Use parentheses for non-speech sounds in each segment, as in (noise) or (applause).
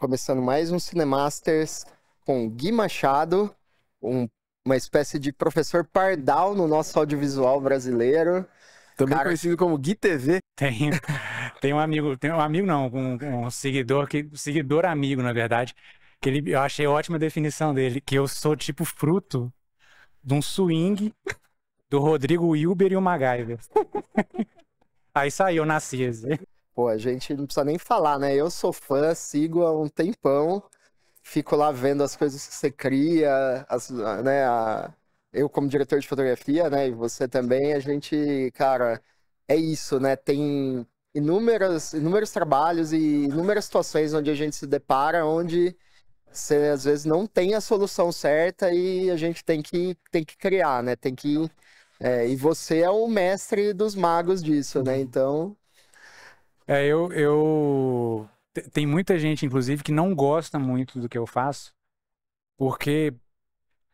começando mais um Cinemasters com Gui Machado, um, uma espécie de professor pardal no nosso audiovisual brasileiro. Também Cara... conhecido como Gui TV. Tem, tem um amigo, tem um amigo não, um, um seguidor, que, seguidor amigo, na verdade, que ele, eu achei ótima definição dele, que eu sou tipo fruto de um swing do Rodrigo Wilber e o MacGyver. (laughs) Aí saiu, nasci. Assim. Pô, a gente não precisa nem falar, né? Eu sou fã, sigo há um tempão, fico lá vendo as coisas que você cria, as, né? A... Eu como diretor de fotografia, né? E você também, a gente, cara, é isso, né? Tem inúmeros, inúmeros trabalhos e inúmeras situações onde a gente se depara, onde você às vezes não tem a solução certa e a gente tem que, tem que criar, né? Tem que. É, e você é o mestre dos magos disso, né? Uhum. Então é, eu, eu. Tem muita gente, inclusive, que não gosta muito do que eu faço, porque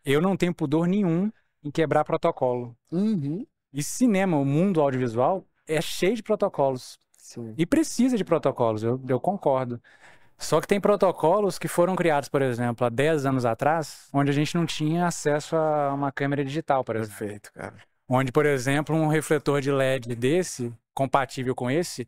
eu não tenho pudor nenhum em quebrar protocolo. Uhum. E cinema, o mundo audiovisual, é cheio de protocolos. Sim. E precisa de protocolos, eu, eu concordo. Só que tem protocolos que foram criados, por exemplo, há 10 anos atrás, onde a gente não tinha acesso a uma câmera digital, por exemplo. Perfeito, cara. Onde, por exemplo, um refletor de LED desse, compatível com esse,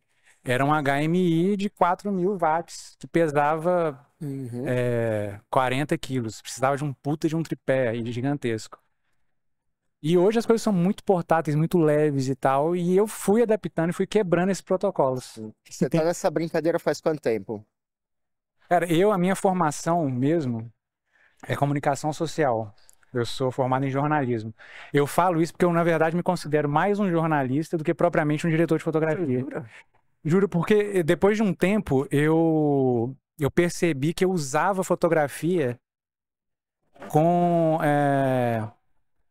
era um HMI de 4 mil watts, que pesava uhum. é, 40 quilos. Precisava de um puta de um tripé aí, gigantesco. E hoje as coisas são muito portáteis, muito leves e tal. E eu fui adaptando e fui quebrando esses protocolos. Você tá nessa brincadeira faz quanto tempo? Cara, eu, a minha formação mesmo é comunicação social. Eu sou formado em jornalismo. Eu falo isso porque eu, na verdade, me considero mais um jornalista do que propriamente um diretor de fotografia. Juro, porque eh, depois de um tempo eu, eu percebi que eu usava fotografia com, é,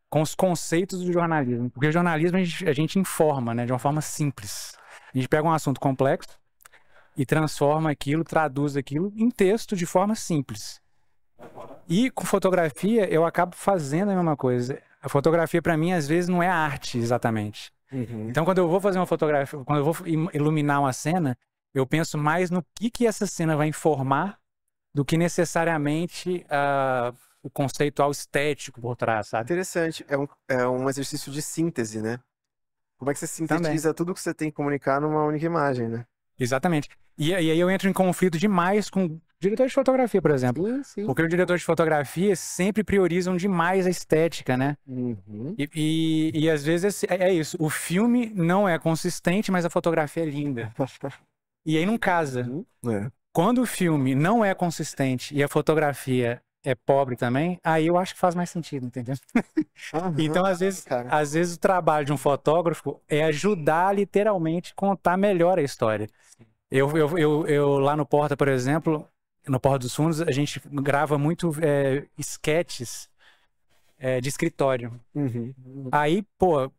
com os conceitos do jornalismo. Porque jornalismo a gente, a gente informa né, de uma forma simples. A gente pega um assunto complexo e transforma aquilo, traduz aquilo em texto de forma simples. E com fotografia eu acabo fazendo a mesma coisa. A fotografia para mim às vezes não é arte exatamente. Uhum. Então, quando eu vou fazer uma fotografia, quando eu vou iluminar uma cena, eu penso mais no que, que essa cena vai informar do que necessariamente uh, o conceitual estético por trás, sabe? Interessante. É um, é um exercício de síntese, né? Como é que você sintetiza Também. tudo que você tem que comunicar numa única imagem, né? Exatamente. E, e aí eu entro em conflito demais com Diretor de fotografia, por exemplo. Sim, sim. Porque o diretor de fotografia sempre priorizam demais a estética, né? Uhum. E, e, e, às vezes é, é, isso. O filme não é consistente, mas a fotografia é linda. E aí não casa. Uhum. É. Quando o filme não é consistente e a fotografia é pobre também, aí eu acho que faz mais sentido, entendeu? Uhum. (laughs) então, às vezes, Cara. às vezes o trabalho de um fotógrafo é ajudar literalmente contar melhor a história. Eu, eu, eu, eu lá no Porta, por exemplo, no Porra dos Fundos, a gente grava muito é, sketches é, de escritório. Uhum. Aí, pô,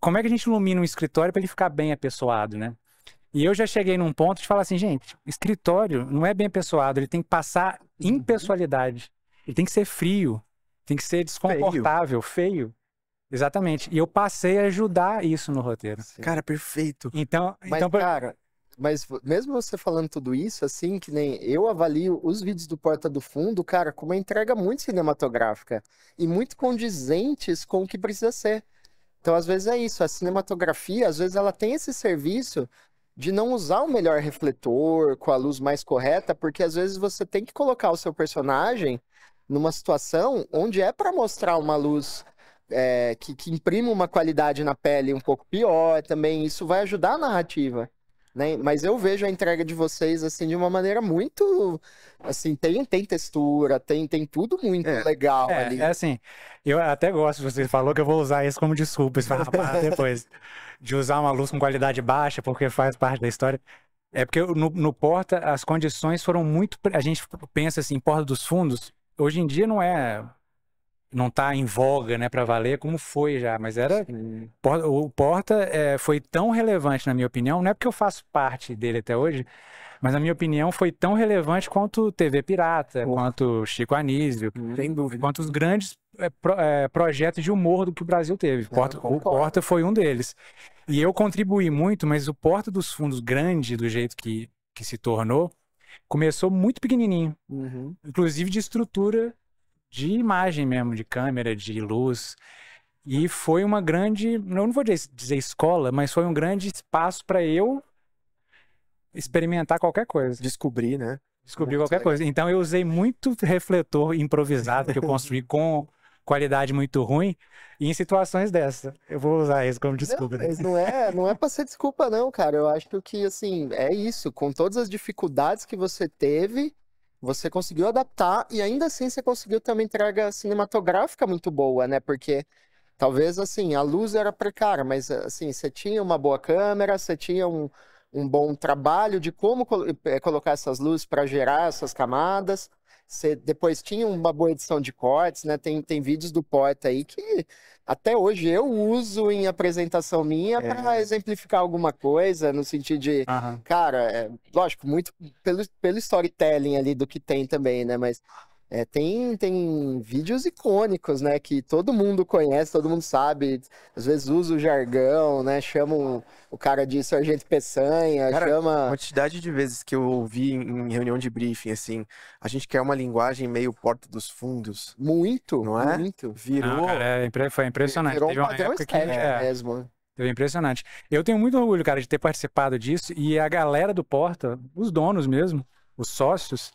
como é que a gente ilumina um escritório para ele ficar bem apessoado, né? E eu já cheguei num ponto de falar assim, gente, escritório não é bem apessoado, ele tem que passar uhum. impessoalidade. Ele tem que ser frio, tem que ser desconfortável, feio. feio. Exatamente. E eu passei a ajudar isso no roteiro. Cara, perfeito. Então, Mas, então cara, mas mesmo você falando tudo isso, assim, que nem eu avalio os vídeos do Porta do Fundo, cara, com uma entrega muito cinematográfica e muito condizentes com o que precisa ser. Então, às vezes é isso, a cinematografia, às vezes ela tem esse serviço de não usar o melhor refletor com a luz mais correta, porque às vezes você tem que colocar o seu personagem numa situação onde é para mostrar uma luz é, que, que imprime uma qualidade na pele um pouco pior também. Isso vai ajudar a narrativa. Né? Mas eu vejo a entrega de vocês assim de uma maneira muito assim, tem, tem textura, tem, tem tudo muito é, legal é, ali. É assim, eu até gosto, você falou que eu vou usar isso como desculpa, isso (laughs) vai depois de usar uma luz com qualidade baixa, porque faz parte da história. É porque no, no Porta as condições foram muito, a gente pensa assim, Porta dos Fundos, hoje em dia não é não tá em voga, né, para valer, como foi já, mas era Sim. o Porta é, foi tão relevante na minha opinião, não é porque eu faço parte dele até hoje, mas na minha opinião foi tão relevante quanto TV Pirata, quanto Chico Anísio, uhum. sem dúvida, quanto os grandes é, pro, é, projetos de humor do que o Brasil teve. Porta, o Porta foi um deles. E eu contribuí muito, mas o Porta dos Fundos grande do jeito que, que se tornou começou muito pequenininho, uhum. inclusive de estrutura de imagem mesmo, de câmera, de luz. E foi uma grande, não vou dizer escola, mas foi um grande espaço para eu experimentar qualquer coisa. Descobrir, né? Descobrir muito qualquer legal. coisa. Então eu usei muito refletor improvisado que eu construí (laughs) com qualidade muito ruim e em situações dessa. Eu vou usar isso como desculpa. Não, mas não é, não é para ser desculpa não, cara. Eu acho que assim, é isso, com todas as dificuldades que você teve, você conseguiu adaptar e ainda assim você conseguiu ter uma entrega cinematográfica muito boa, né? Porque talvez assim, a luz era precária, mas assim, você tinha uma boa câmera, você tinha um, um bom trabalho de como col é, colocar essas luzes para gerar essas camadas. Você depois tinha uma boa edição de cortes, né? Tem, tem vídeos do poeta aí que até hoje eu uso em apresentação minha é. para exemplificar alguma coisa, no sentido de, uhum. cara, é, lógico, muito pelo, pelo storytelling ali do que tem também, né? Mas é, tem, tem vídeos icônicos, né? Que todo mundo conhece, todo mundo sabe. Às vezes usa o jargão, né? chama o cara de sargento peçanha, cara, chama... quantidade de vezes que eu ouvi em reunião de briefing, assim, a gente quer uma linguagem meio porta dos fundos. Muito, não é? Muito. Virou... Não, cara, é, foi impressionante. Virou um padrão é... mesmo. Foi né? impressionante. Eu tenho muito orgulho, cara, de ter participado disso e a galera do Porta, os donos mesmo, os sócios,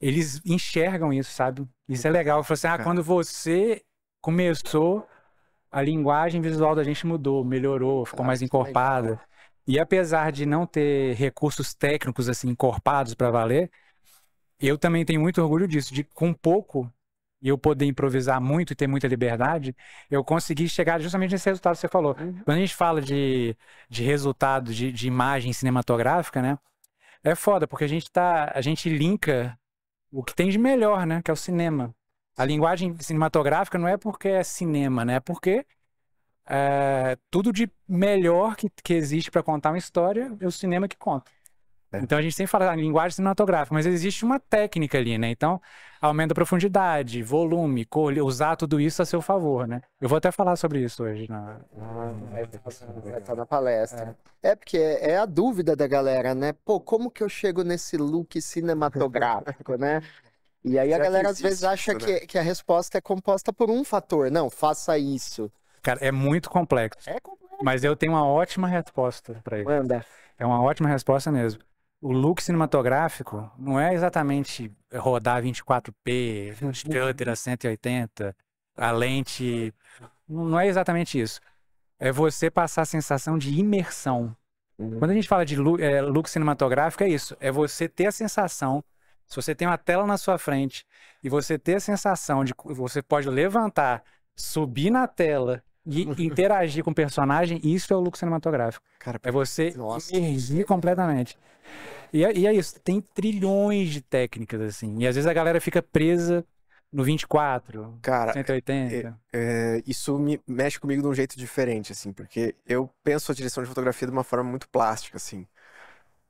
eles enxergam isso, sabe? Isso é legal. Falou assim, ah, é. quando você começou, a linguagem visual da gente mudou, melhorou, ficou ah, mais é encorpada. e apesar de não ter recursos técnicos assim encorpados para valer, eu também tenho muito orgulho disso, de com pouco e eu poder improvisar muito e ter muita liberdade, eu consegui chegar justamente nesse resultado que você falou. Uhum. Quando a gente fala de, de resultado, de, de imagem cinematográfica, né? É foda, porque a gente tá. A gente linka o que tem de melhor, né? Que é o cinema. A linguagem cinematográfica não é porque é cinema, né? É porque é, tudo de melhor que, que existe para contar uma história é o cinema que conta. É. Então a gente sempre fala linguagem cinematográfica, mas existe uma técnica ali, né? Então, aumenta a profundidade, volume, cor, usar tudo isso a seu favor, né? Eu vou até falar sobre isso hoje na, ah, é vai estar na palestra. É. é. porque é a dúvida da galera, né? Pô, como que eu chego nesse look cinematográfico, né? E aí Já a galera existe, às vezes acha né? que, que a resposta é composta por um fator. Não, faça isso. Cara, é muito complexo. É complexo. Mas eu tenho uma ótima resposta para isso. Manda. É uma ótima resposta mesmo o look cinematográfico não é exatamente rodar 24p, shutter a 180, a lente. Não é exatamente isso. É você passar a sensação de imersão. Uhum. Quando a gente fala de look, é, look cinematográfico, é isso. É você ter a sensação. Se você tem uma tela na sua frente e você ter a sensação de você pode levantar, subir na tela e interagir com o personagem, isso é o lucro cinematográfico. Cara, é você emergir completamente. E é, e é, isso, tem trilhões de técnicas, assim. E às vezes a galera fica presa no 24, Cara, 180. É, é, isso me mexe comigo de um jeito diferente, assim, porque eu penso a direção de fotografia de uma forma muito plástica, assim.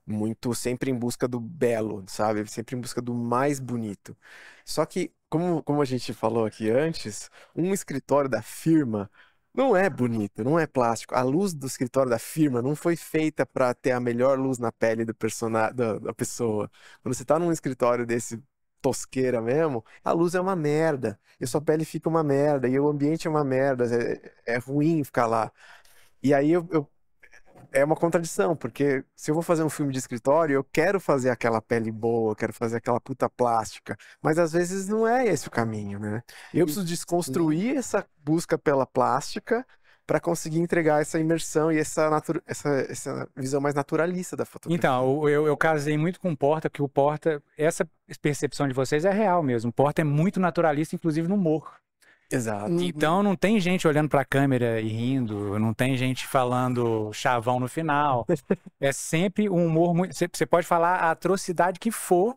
Muito sempre em busca do belo, sabe? Sempre em busca do mais bonito. Só que, como, como a gente falou aqui antes, um escritório da firma não é bonito, não é plástico. A luz do escritório da firma não foi feita para ter a melhor luz na pele do da, da, pessoa. Quando você tá num escritório desse tosqueira mesmo, a luz é uma merda. E sua pele fica uma merda, e o ambiente é uma merda, é, é ruim ficar lá. E aí eu, eu é uma contradição, porque se eu vou fazer um filme de escritório, eu quero fazer aquela pele boa, quero fazer aquela puta plástica, mas às vezes não é esse o caminho, né? Eu preciso desconstruir essa busca pela plástica para conseguir entregar essa imersão e essa, essa, essa, visão mais naturalista da fotografia. Então, eu, eu casei muito com o Porta, porque o Porta, essa percepção de vocês é real mesmo. O Porta é muito naturalista, inclusive no humor. Exato. Então não tem gente olhando para a câmera e rindo, não tem gente falando chavão no final. (laughs) é sempre um humor muito. Você pode falar a atrocidade que for,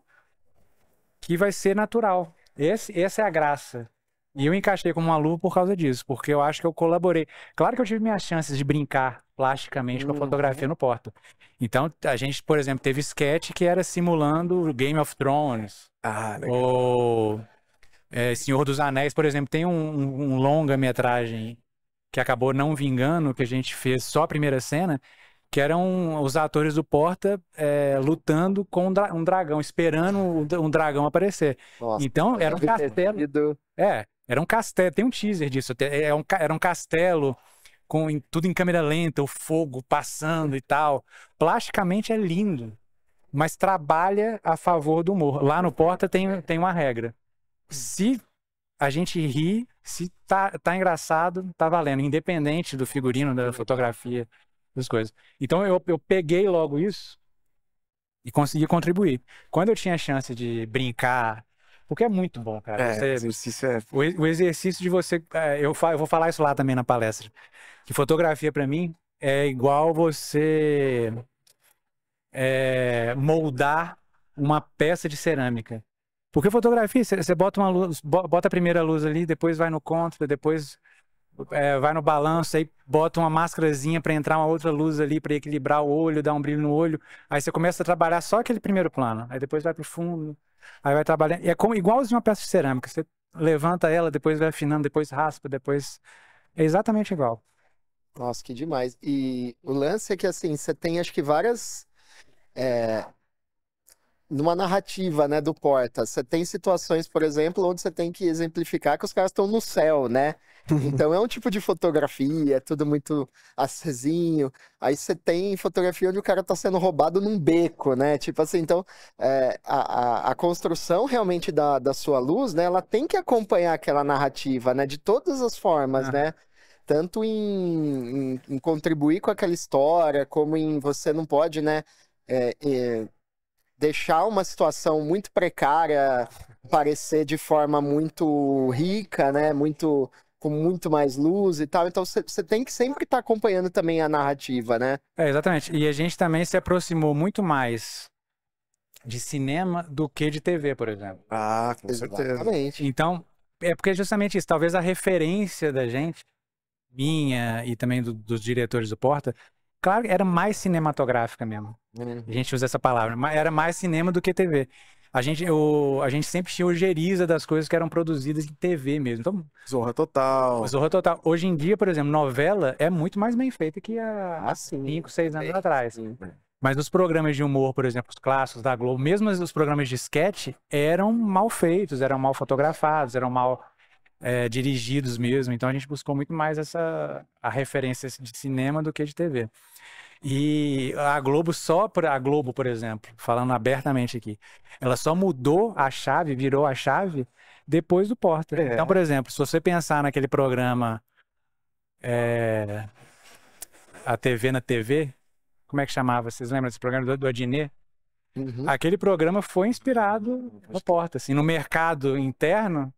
que vai ser natural. Esse, essa é a graça. E eu encaixei como uma luva por causa disso, porque eu acho que eu colaborei. Claro que eu tive minhas chances de brincar plasticamente com a uhum. fotografia no Porto. Então, a gente, por exemplo, teve sketch que era simulando Game of Thrones. Ah, legal. Ou é, Senhor dos Anéis, por exemplo, tem um, um longa-metragem que acabou não vingando, que a gente fez só a primeira cena, que eram os atores do Porta é, lutando com um dragão, esperando um dragão aparecer. Nossa, então, era um castelo. É, era um castelo, tem um teaser disso, é, é um, era um castelo com em, tudo em câmera lenta, o fogo passando e tal. Plasticamente é lindo, mas trabalha a favor do humor. Lá no Porta tem, tem uma regra se a gente ri, se tá, tá engraçado, tá valendo, independente do figurino, da fotografia, das coisas. Então eu, eu peguei logo isso e consegui contribuir. Quando eu tinha a chance de brincar, porque é muito bom, cara. É, você, exercício é... o, o, exercício de você. É, eu, fa, eu vou falar isso lá também na palestra. Que fotografia, para mim, é igual você é, moldar uma peça de cerâmica. Porque fotografia, você bota uma luz, bota a primeira luz ali, depois vai no contra, depois é, vai no balanço, aí bota uma máscarazinha para entrar uma outra luz ali para equilibrar o olho, dar um brilho no olho. Aí você começa a trabalhar só aquele primeiro plano, aí depois vai pro fundo, aí vai trabalhando. E é como, igualzinho uma peça de cerâmica, você levanta ela, depois vai afinando, depois raspa, depois é exatamente igual. Nossa, que demais. E o lance é que assim, você tem acho que várias é, numa narrativa, né, do Porta. Você tem situações, por exemplo, onde você tem que exemplificar que os caras estão no céu, né? (laughs) Então é um tipo de fotografia, é tudo muito acesinho. Aí você tem fotografia onde o cara está sendo roubado num beco, né? Tipo assim, então é, a, a, a, construção realmente da, da sua luz, né? Ela tem que acompanhar aquela narrativa, né? De todas as formas, ah. né? Tanto em, em, em, contribuir com aquela história, como em você não pode, né? É, é, deixar uma situação muito precária parecer de forma muito rica, né? Muito com muito mais luz e tal. Então você tem que sempre estar tá acompanhando também a narrativa, né? É, exatamente. E a gente também se aproximou muito mais de cinema do que de TV, por exemplo. Ah, com certeza. Exatamente. Então, é porque é justamente isso, talvez a referência da gente, minha e também do, dos diretores do Porta, Claro, era mais cinematográfica mesmo. Uhum. A gente usa essa palavra, mas era mais cinema do que TV. A gente, o, a gente sempre tinha ojeriza das coisas que eram produzidas em TV mesmo. Então, Zorra Total. Zorra Total. Hoje em dia, por exemplo, novela é muito mais bem feita que há 5, ah, 6 anos é, atrás. Sim. Mas os programas de humor, por exemplo, os clássicos da Globo, mesmo os programas de sketch, eram mal feitos, eram mal fotografados, eram mal é, dirigidos mesmo. Então a gente buscou muito mais essa a referência assim, de cinema do que de TV. E a Globo só para a Globo, por exemplo, falando abertamente aqui, ela só mudou a chave, virou a chave depois do Porta. É. Então, por exemplo, se você pensar naquele programa é, a TV na TV, como é que chamava? Vocês lembram desse programa do, do Adnet? Uhum. Aquele programa foi inspirado no Porta. Assim, no mercado interno,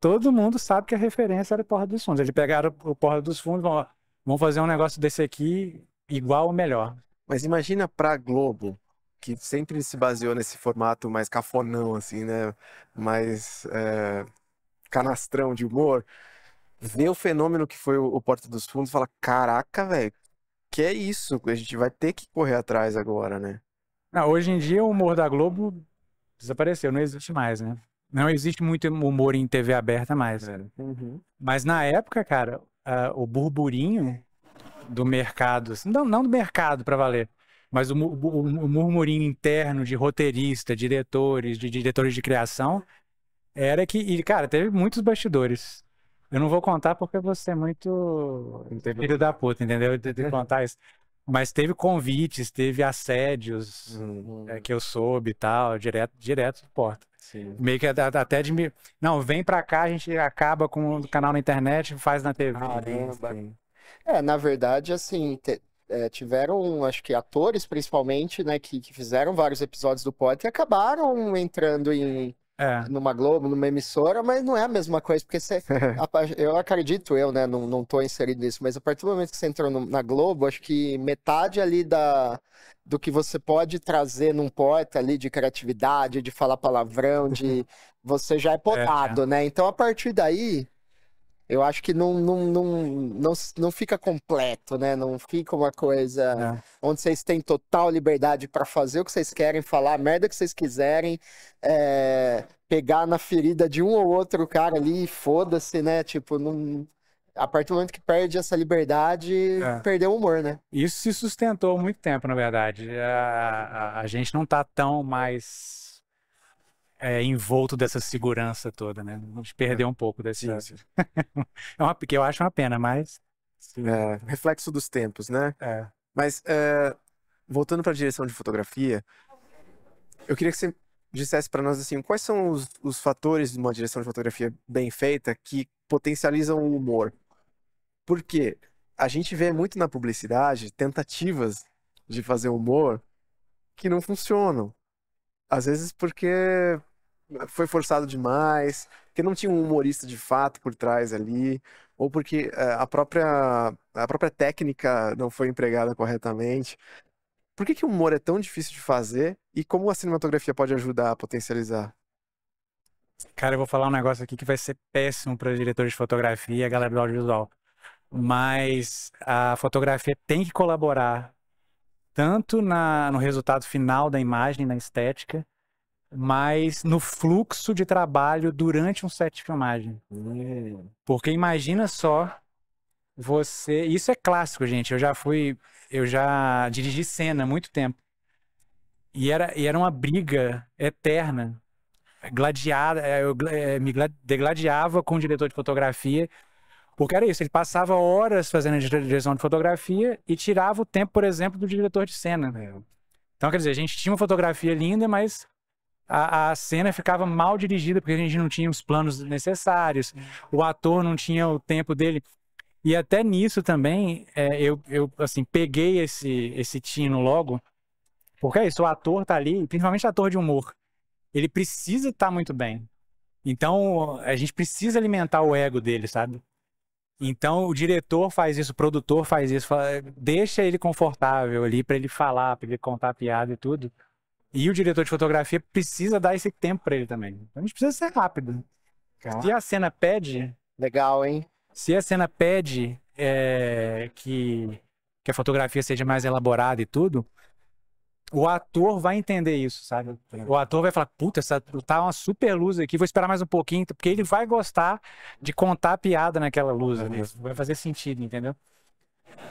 todo mundo sabe que a referência era o Porta dos Fundos. Eles pegaram o Porta dos Fundos, vão, vamos fazer um negócio desse aqui igual ou melhor. Mas imagina para Globo, que sempre se baseou nesse formato mais cafonão, assim, né? Mais é, canastrão de humor. Ver o fenômeno que foi o Porta dos Fundos e falar: caraca, velho, que é isso? A gente vai ter que correr atrás agora, né? Não, hoje em dia o humor da Globo desapareceu, não existe mais, né? Não existe muito humor em TV aberta mais. É. Uhum. Mas na época, cara, uh, o burburinho do mercado, assim, não, não do mercado para valer, mas o, o, o, murmurinho interno de roteirista, diretores, de diretores de criação, era que, e, cara, teve muitos bastidores. Eu não vou contar porque você é muito filho da puta, entendeu? De, de contar isso. Mas teve convites, teve assédios uhum. é, que eu soube e tal, direto, direto do porta. Sim. Meio que até de me. Não, vem pra cá, a gente acaba com o canal na internet, faz na TV. Caramba. É, na verdade, assim, é, tiveram, acho que atores principalmente, né, que, que fizeram vários episódios do Potter e acabaram entrando em é. numa Globo, numa emissora, mas não é a mesma coisa, porque você, (laughs) eu acredito, eu, né, não, não tô inserido nisso, mas a partir do momento que você entrou no, na Globo, acho que metade ali da, do que você pode trazer num porta ali de criatividade, de falar palavrão, de (laughs) você já é, é, é. podado, é. né? Então a partir daí, eu acho que não, não, não, não, não fica completo, né? Não fica uma coisa é. onde vocês têm total liberdade para fazer o que vocês querem, falar a merda que vocês quiserem, é, pegar na ferida de um ou outro cara ali e foda-se, né? Tipo, não. A partir do momento que perde essa liberdade, é. perdeu o humor, né? Isso se sustentou muito tempo, na verdade. A, a, a gente não tá tão mais é, envolto dessa segurança toda, né? Vamos é. perder um pouco desse. é, (laughs) é uma, porque eu acho uma pena, mas. É, reflexo dos tempos, né? É. Mas, é, voltando para a direção de fotografia, eu queria que você dissesse para nós assim, quais são os, os, fatores de uma direção de fotografia bem feita que potencializam o humor? Porque a gente vê muito na publicidade tentativas de fazer humor que não funcionam. Às vezes porque foi forçado demais, porque não tinha um humorista de fato por trás ali, ou porque é, a, própria, a própria técnica não foi empregada corretamente. Por que, que o humor é tão difícil de fazer e como a cinematografia pode ajudar a potencializar? Cara, eu vou falar um negócio aqui que vai ser péssimo para diretores de fotografia e a galera do audiovisual. Mas a fotografia tem que colaborar tanto na, no resultado final da imagem, na estética, mas no fluxo de trabalho durante um set de filmagem. Hum. Porque imagina só você. Isso é clássico, gente. Eu já fui. Eu já dirigi cena há muito tempo. E era, e era uma briga eterna. Gladiada, é, eu é, me degladiava com o diretor de fotografia, porque era isso, ele passava horas fazendo a direção de fotografia e tirava o tempo, por exemplo, do diretor de cena. É. Então, quer dizer, a gente tinha uma fotografia linda, mas a, a, cena ficava mal dirigida porque a gente não tinha os planos necessários, o ator não tinha o tempo dele. E até nisso também, é, eu, eu assim, peguei esse, esse tino logo, porque é isso, o ator tá ali, principalmente ator de humor, ele precisa estar tá muito bem. Então, a gente precisa alimentar o ego dele, sabe? Então, o diretor faz isso, o produtor faz isso, deixa ele confortável ali para ele falar, para ele contar piada e tudo. E o diretor de fotografia precisa dar esse tempo para ele também. Então a gente precisa ser rápido. Claro. Tá. Se a cena pede. Legal, hein? Se a cena pede é, que, que a fotografia seja mais elaborada e tudo, o ator vai entender isso, sabe? O ator vai falar, puta, essa, tá uma super luz aqui, vou esperar mais um pouquinho, porque ele vai gostar de contar piada naquela luz ali. Vai fazer sentido, entendeu?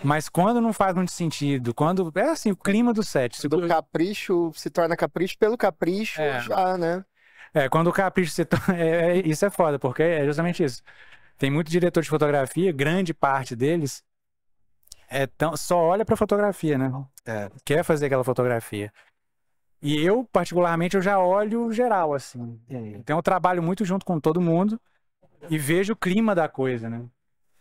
Mas quando não faz muito sentido, quando. É assim, o clima do set. Se do capricho se torna capricho pelo capricho, é. já, né? É, quando o capricho se torna. (laughs) É, é, isso é foda, porque é justamente isso. Tem muito diretor de fotografia, grande parte deles é tão, só olha pra fotografia, né? É, quer fazer aquela fotografia. E eu, particularmente, eu já olho geral, assim. Então eu trabalho muito junto com todo mundo e vejo o clima da coisa, né?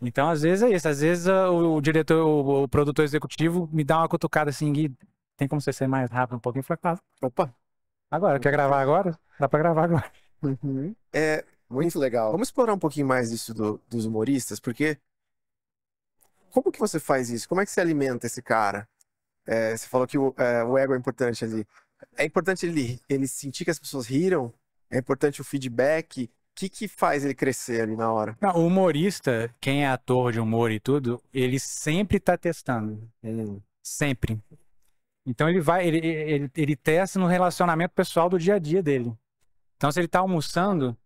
Então, às vezes é isso. Às vezes ah, o, o diretor, o, o, produtor executivo me dá uma cutucada assim, Gui, tem como você ser mais rápido um pouquinho? Eu falei, claro. Opa! Agora, quer gravar agora? Dá pra gravar agora. Uhum. É, muito legal. Vamos explorar um pouquinho mais disso do, dos humoristas, porque como que você faz isso? Como é que você alimenta esse cara? É, você falou que o, é, o, ego é importante ali. É importante ele, ele sentir que as pessoas riram? É importante o feedback? que, que faz ele crescer ali na hora? Não, o humorista, quem é ator de humor e tudo, ele sempre tá testando. Hum. Sempre. Então ele vai, ele, ele, ele testa no relacionamento pessoal do dia a dia dele. Então, se ele tá almoçando,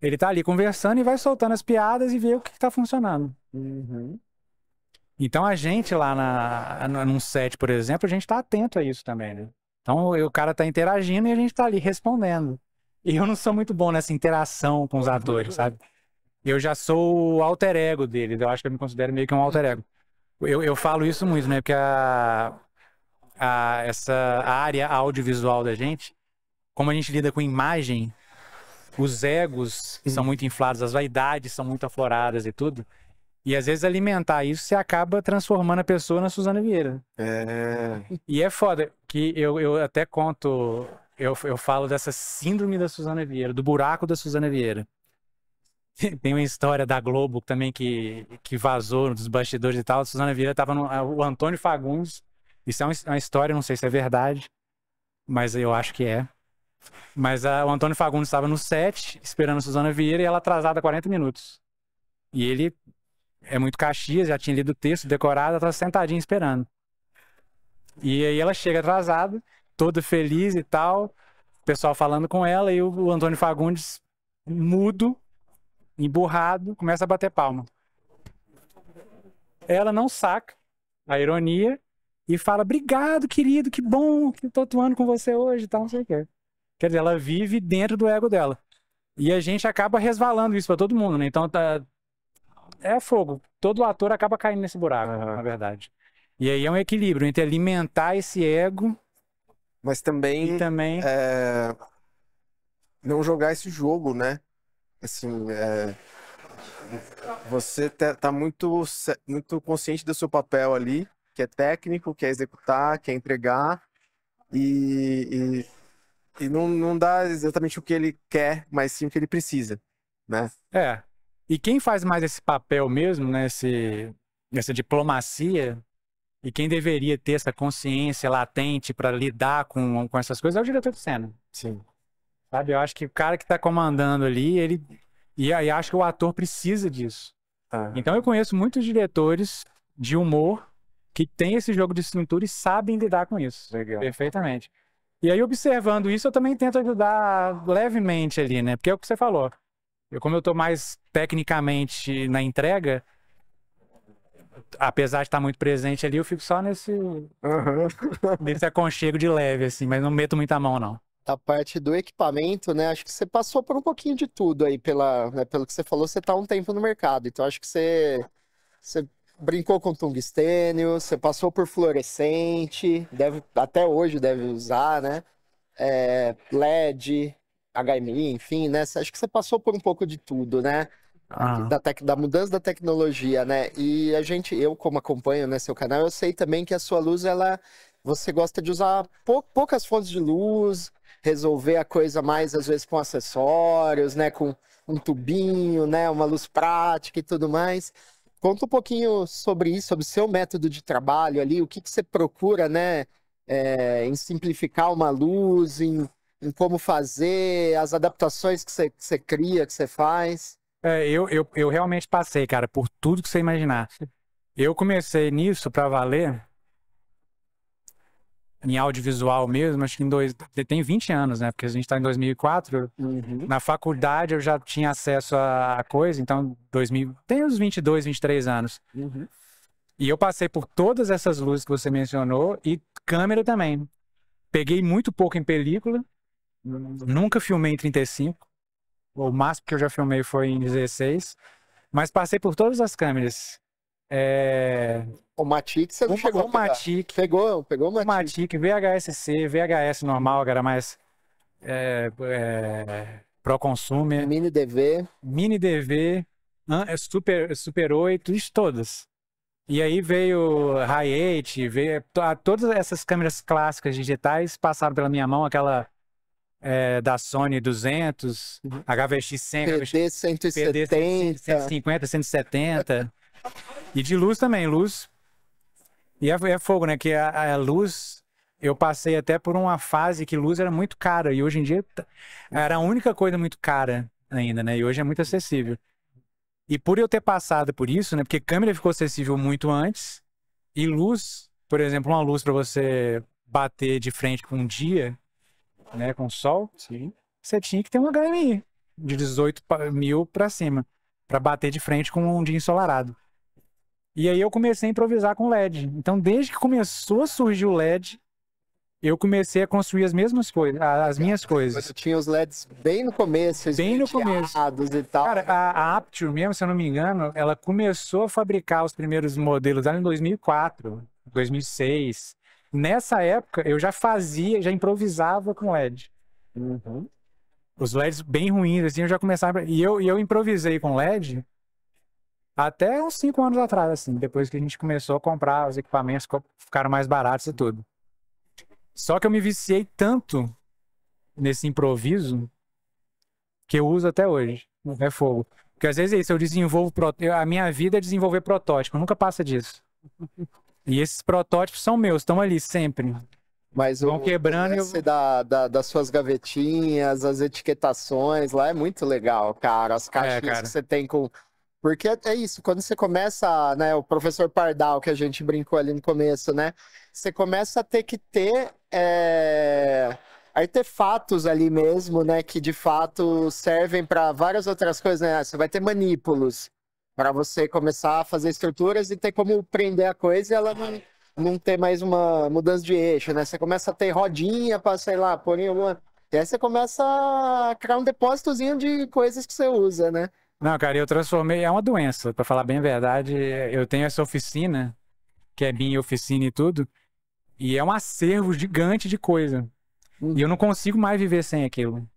ele tá ali conversando e vai soltando as piadas e vê o que, que tá funcionando. Uhum. Então a gente lá na, num set, por exemplo, a gente tá atento a isso também, né? Então o cara tá interagindo e a gente tá ali respondendo. E eu não sou muito bom nessa interação com os atores, sabe? Eu já sou o alter ego deles. Eu acho que eu me considero meio que um alter ego. Eu, eu falo isso muito, né? Porque a, a, essa área audiovisual da gente, como a gente lida com imagem, os egos são muito inflados, as vaidades são muito afloradas e tudo. E às vezes alimentar isso, você acaba transformando a pessoa na Suzana Vieira. É. E é foda, que eu, eu até conto eu, eu falo dessa síndrome da Suzana Vieira, do buraco da Suzana Vieira. (laughs) Tem uma história da Globo também que, que vazou dos bastidores e tal. A Suzana Vieira estava no. O Antônio Fagundes. Isso é uma história, não sei se é verdade, mas eu acho que é. Mas a, o Antônio Fagundes estava no set, esperando a Suzana Vieira, e ela atrasada 40 minutos. E ele é muito Caxias, já tinha lido o texto, decorado, estava sentadinho esperando. E aí ela chega atrasada, todo feliz e tal, o pessoal falando com ela, e o Antônio Fagundes, mudo, emburrado, começa a bater palma. Ela não saca a ironia e fala: Obrigado, querido, que bom que eu tô atuando com você hoje e tal, não sei o quê. Quer dizer, ela vive dentro do ego dela. E a gente acaba resvalando isso para todo mundo, né? Então tá. É fogo. Todo ator acaba caindo nesse buraco, uhum. na verdade. E aí é um equilíbrio entre alimentar esse ego mas também. E também. É, não jogar esse jogo, né? Assim, é, você tá, tá muito, muito consciente do seu papel ali, que é técnico, que é executar, que é entregar, e, e, e não, não dá exatamente o que ele quer, mas sim o que ele precisa, né? É. E quem faz mais esse papel mesmo, né? Esse, essa diplomacia, e quem deveria ter essa consciência latente para lidar com, com essas coisas é o diretor de cena. Sim. Sabe? Eu acho que o cara que está comandando ali, ele. E aí acho que o ator precisa disso. Tá. Então eu conheço muitos diretores de humor que têm esse jogo de cintura e sabem lidar com isso. Legal. Perfeitamente. E aí, observando isso, eu também tento ajudar levemente ali, né? Porque é o que você falou. Eu, como eu estou mais tecnicamente na entrega, apesar de estar muito presente ali, eu fico só nesse, uhum. (laughs) nesse aconchego de leve, assim, mas não meto muita mão, não. A parte do equipamento, né? Acho que você passou por um pouquinho de tudo aí, pela, né, pelo que você falou, você está um tempo no mercado. Então acho que você, você brincou com tungstênio, você passou por fluorescente, deve, até hoje deve usar, né? É, LED, HMI, enfim, né? Acho que você passou por um pouco de tudo, né? Ah. da, tec, da mudança da tecnologia, né? E a gente, eu como acompanho né, seu canal, eu sei também que a sua luz, ela, você gosta de usar pou, poucas fontes de luz, resolver a coisa mais às vezes com acessórios, né? Com um tubinho, né? Uma luz prática e tudo mais. Conta um pouquinho sobre isso, sobre o seu método de trabalho ali, o que, que você procura, né? É, em simplificar uma luz, em, em, como fazer, as adaptações que você, que você cria, que você faz. É, eu, eu, eu realmente passei, cara, por tudo que você imaginar. Eu comecei nisso para valer em audiovisual mesmo, acho que em dois, tem 20 anos, né? Porque a gente está em 2004. Uhum. Na faculdade eu já tinha acesso a coisa, então 2000, tem uns 22, 23 anos. Uhum. E eu passei por todas essas luzes que você mencionou e câmera também. Peguei muito pouco em película, uhum. nunca filmei em 35 o máximo que eu já filmei foi em 16, mas passei por todas as câmeras. É... O Matic, você não o, chegou o Matic, pegou, pegou o Matic. O Matic, c VHS normal, que era mais é, é, pro consumer. Mini DV. Mini DV, é Super, Super 8, isso todas. E aí veio Hi8, veio, todas essas câmeras clássicas digitais passaram pela minha mão, aquela é, da Sony 200, HVX 100, PD 170, PD 150, 170. e de luz também, luz. E é, é fogo, né? Que a, a, luz, eu passei até por uma fase que luz era muito cara e hoje em dia tá, era a única coisa muito cara ainda, né? E hoje é muito acessível. E por eu ter passado por isso, né? Porque câmera ficou acessível muito antes e luz, por exemplo, uma luz para você bater de frente com um dia, né, com sol, Sim. você tinha que ter uma HMI de 18 mil para cima, para bater de frente com um dia ensolarado. E aí eu comecei a improvisar com LED. Então, desde que começou a surgir o LED, eu comecei a construir as mesmas coisas, as minhas coisas. Você tinha os LEDs bem no começo, bem no começo e tal. Cara, a, a Apture mesmo, se eu não me engano, ela começou a fabricar os primeiros modelos lá em 2004, 2006. Nessa época, eu já fazia, já improvisava com LED. Uhum. Os LEDs bem ruins, assim, eu já começava. E eu, e eu improvisei com LED até uns 5 anos atrás, assim, depois que a gente começou a comprar os equipamentos, ficaram mais baratos e tudo. Só que eu me viciei tanto nesse improviso que eu uso até hoje. É fogo. Porque às vezes é isso, eu desenvolvo. A minha vida é desenvolver protótipo, nunca passa disso. (laughs) E esses protótipos são meus, estão ali sempre. Mas Vão o quebrando eu... da, da, das suas gavetinhas, as etiquetações lá é muito legal, cara. As é, caixinhas é, cara. que você tem com. Porque é, é isso, quando você começa, né? O professor Pardal, que a gente brincou ali no começo, né? Você começa a ter que ter é... artefatos ali mesmo, né? Que de fato servem para várias outras coisas, né? Você vai ter manípulos para você começar a fazer estruturas e ter como prender a coisa e ela não, não ter mais uma mudança de eixo, né? Você começa a ter rodinha para, sei lá, pôr em alguma. E aí você começa a criar um depósitozinho de coisas que você usa, né? Não, cara, eu transformei. É uma doença, para falar bem a verdade. Eu tenho essa oficina, que é minha oficina e tudo, e é um acervo gigante de coisa. Uhum. E eu uhum. não consigo mais viver sem aquilo.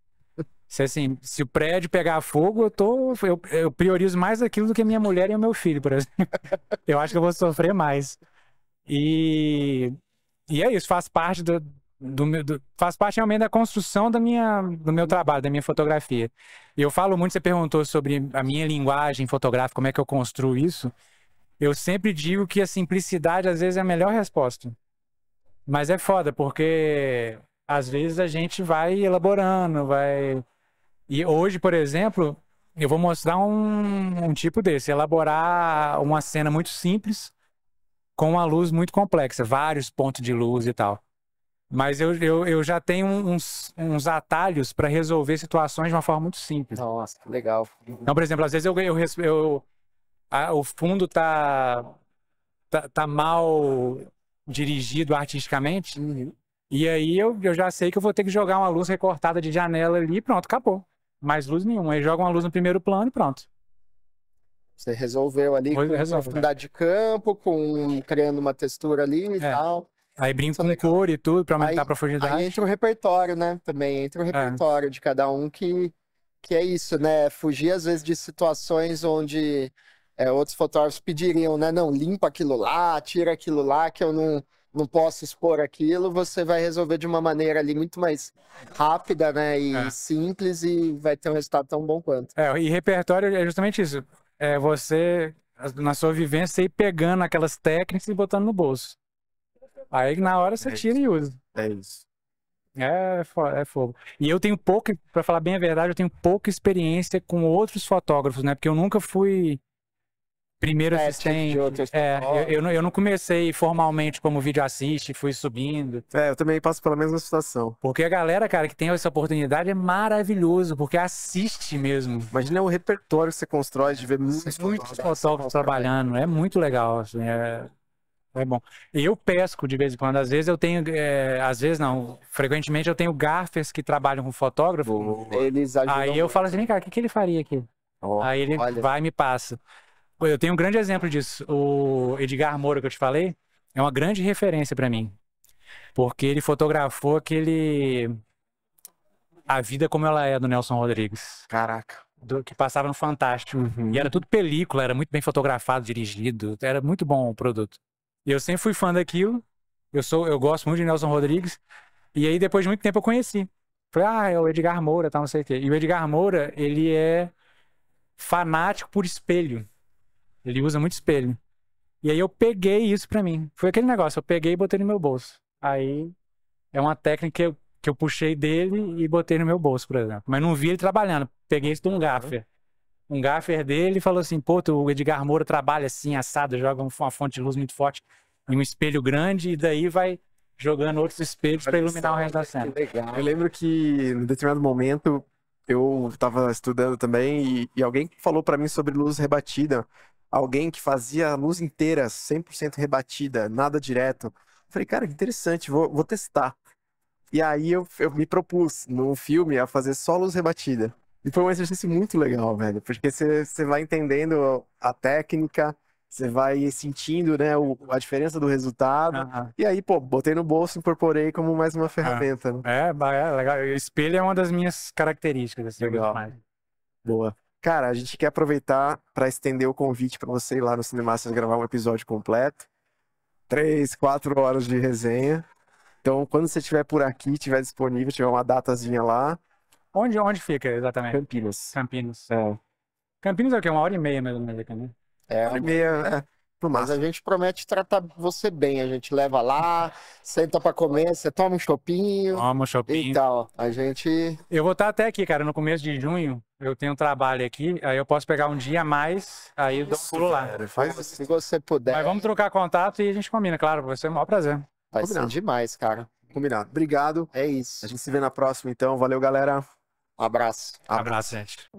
Se assim, se o prédio pegar fogo, eu tô. Eu, eu priorizo mais aquilo do que minha mulher e o meu filho, por exemplo. (laughs) eu acho que eu vou sofrer mais. E, e é isso, faz parte do, do, do faz parte realmente da construção da minha, do meu trabalho, da minha fotografia. Eu falo muito, você perguntou sobre a minha linguagem fotográfica, como é que eu construo isso. Eu sempre digo que a simplicidade às vezes é a melhor resposta. Mas é foda, porque às vezes a gente vai elaborando, vai e hoje, por exemplo, eu vou mostrar um, um tipo desse, elaborar uma cena muito simples com uma luz muito complexa, vários pontos de luz e tal. Mas eu, eu, eu já tenho uns, uns atalhos para resolver situações de uma forma muito simples. Nossa, que legal. Então, por exemplo, às vezes eu, eu, eu a, o fundo tá, tá, tá, mal dirigido artisticamente. Uhum. E aí eu, eu já sei que eu vou ter que jogar uma luz recortada de janela ali e pronto, acabou mais luz nenhuma. Aí joga uma luz no primeiro plano e pronto. Você resolveu ali com resolve, profundidade de campo, com criando uma textura ali e é. tal. Aí brinca é com cor e tudo para aumentar aí, a profundidade. Aí entra o repertório, né? Também entra o é. repertório é. de cada um que que é isso, né? Fugir às vezes de situações onde é, outros fotógrafos pediriam, né? Não, limpa aquilo lá, tira aquilo lá que eu não não posso expor aquilo, você vai resolver de uma maneira ali muito mais rápida, né? E é. simples e vai ter um resultado tão bom quanto. É, e repertório é justamente isso. É você, na sua vivência, ir pegando aquelas técnicas e botando no bolso. Aí na hora você é tira e usa. É isso. É, é fogo. E eu tenho pouca, para falar bem a verdade, eu tenho pouca experiência com outros fotógrafos, né? Porque eu nunca fui Primeiro é, assistente. outro, é, eu, eu, não, eu, não, comecei formalmente como vídeo assiste, fui subindo. É, eu também passo pela mesma situação. Porque a galera, cara, que tem essa oportunidade é maravilhoso, porque assiste mesmo. Imagina o repertório que você constrói de ver muitos fotógrafos trabalhando. É muito legal, assim, é, é bom. Eu pesco de vez em quando. Às vezes eu tenho. É, às vezes não. Frequentemente eu tenho garfers que trabalham com fotógrafo. Eles Aí eu muito. falo assim, cara, o que, que ele faria aqui? Oh, Aí ele olha. vai e me passa eu tenho um grande exemplo disso. O Edgar Moura que eu te falei é uma grande referência para mim, porque ele fotografou aquele a vida como ela é do Nelson Rodrigues. Caraca. Do, que passava no Fantástico. Uhum. E era tudo película, era muito bem fotografado, dirigido, era muito bom o produto. E eu sempre fui fã daquilo. Eu sou, eu gosto muito de Nelson Rodrigues. E aí depois de muito tempo eu conheci. Falei, ah, é o Edgar Moura, tal, tá, não sei o quê. E o Edgar Moura, ele é fanático por espelho. Ele usa muito espelho. E aí eu peguei isso para mim. Foi aquele negócio, eu peguei e botei no meu bolso. Aí é uma técnica que eu, que eu puxei dele e botei no meu bolso, por exemplo. Mas não vi ele trabalhando. Peguei isso de um gaffer. Um gaffer dele falou assim: pô, o Edgar Moura trabalha assim, assado, joga uma fonte de luz muito forte em um espelho grande e daí vai jogando outros espelhos para iluminar o resto da cena. Legal. Eu lembro que em determinado momento eu estava estudando também e, e alguém falou para mim sobre luz rebatida alguém que fazia a luz inteira, 100% rebatida, nada direto. Falei, cara, que interessante, vou, vou testar. E aí eu, eu me propus no filme a fazer só luz rebatida. E foi um exercício muito legal, velho, porque você vai entendendo a técnica, você vai sentindo, né, o, a diferença do resultado. Uhum. E aí, pô, botei no bolso, e incorporei como mais uma ferramenta. É, né? é, é legal. O espelho é uma das minhas características. Assim, legal. Boa. Cara, a gente quer aproveitar para estender o convite para você ir lá no Cinemácias gravar um episódio completo. Três, quatro horas de resenha. Então, quando você estiver por aqui, estiver disponível, tiver uma datazinha lá. Onde, onde fica exatamente? Campinas. Campinas. É. Campinas é o quê? Uma hora e meia mais ou menos né? É, uma hora e meia. É. Mas a gente promete tratar você bem. A gente leva lá, senta para comer, você toma um chopinho. Toma um chopinho. E então, tal. A gente. Eu vou estar até aqui, cara, no começo de junho. Eu tenho um trabalho aqui, aí eu posso pegar um dia a mais, aí eu dou um pulo lá. faz isso. Se você puder. Mas vamos trocar contato e a gente combina, claro, vai ser o maior prazer. Vai Combinado. ser demais, cara. Combinado. Obrigado. É isso. A gente se vê na próxima, então. Valeu, galera. Um abraço. Abraço, gente.